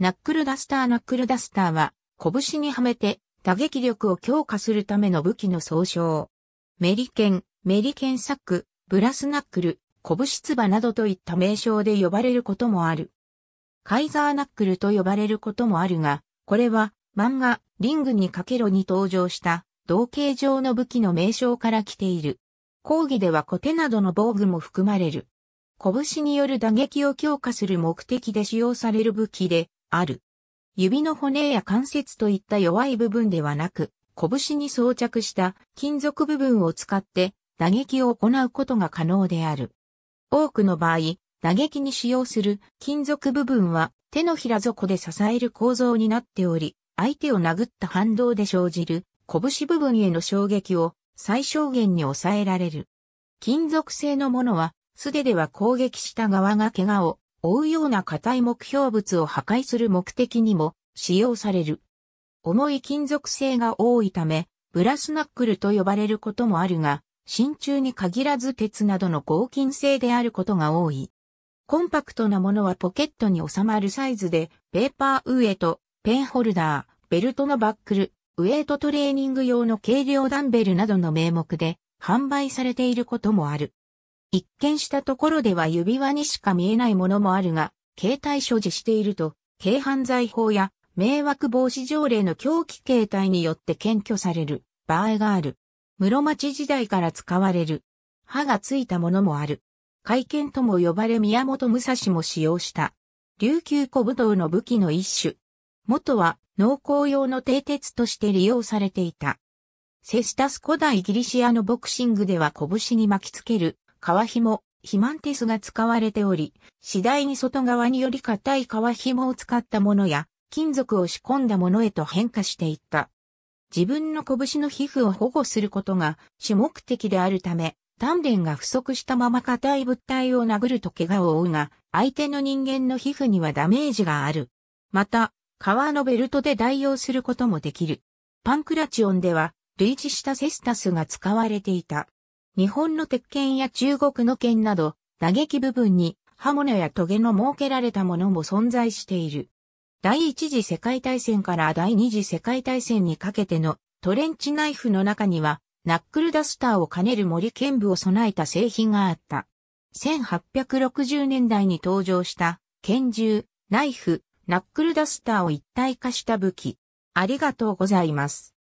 ナックルダスターナックルダスターは、拳にはめて打撃力を強化するための武器の総称。メリケン、メリケンサック、ブラスナックル、拳つばなどといった名称で呼ばれることもある。カイザーナックルと呼ばれることもあるが、これは漫画、リングにかけろに登場した同型上の武器の名称から来ている。講義ではコテなどの防具も含まれる。拳による打撃を強化する目的で使用される武器で、ある。指の骨や関節といった弱い部分ではなく、拳に装着した金属部分を使って打撃を行うことが可能である。多くの場合、打撃に使用する金属部分は手のひら底で支える構造になっており、相手を殴った反動で生じる拳部分への衝撃を最小限に抑えられる。金属製のものは素手では攻撃した側が怪我を追うような硬い目標物を破壊する目的にも使用される。重い金属製が多いため、ブラスナックルと呼ばれることもあるが、真鍮に限らず鉄などの合金製であることが多い。コンパクトなものはポケットに収まるサイズで、ペーパーウエイト、ペンホルダー、ベルトのバックル、ウエイトトレーニング用の軽量ダンベルなどの名目で販売されていることもある。一見したところでは指輪にしか見えないものもあるが、携帯所持していると、軽犯罪法や迷惑防止条例の狂気形態によって検挙される場合がある。室町時代から使われる。歯がついたものもある。会見とも呼ばれ宮本武蔵も使用した。琉球古武道の武器の一種。元は農耕用の蹄鉄として利用されていた。セスタス古代ギリシアのボクシングでは拳に巻きつける革紐、ヒマンテスが使われており、次第に外側により硬い革紐を使ったものや、金属を仕込んだものへと変化していった。自分の拳の皮膚を保護することが主目的であるため、鍛錬が不足したまま硬い物体を殴ると怪我を負うが、相手の人間の皮膚にはダメージがある。また、革のベルトで代用することもできる。パンクラチオンでは、類似したセスタスが使われていた。日本の鉄剣や中国の剣など、打撃部分に刃物や棘の設けられたものも存在している。第一次世界大戦から第二次世界大戦にかけてのトレンチナイフの中には、ナックルダスターを兼ねる森剣部を備えた製品があった。1860年代に登場した拳銃、ナイフ、ナックルダスターを一体化した武器。ありがとうございます。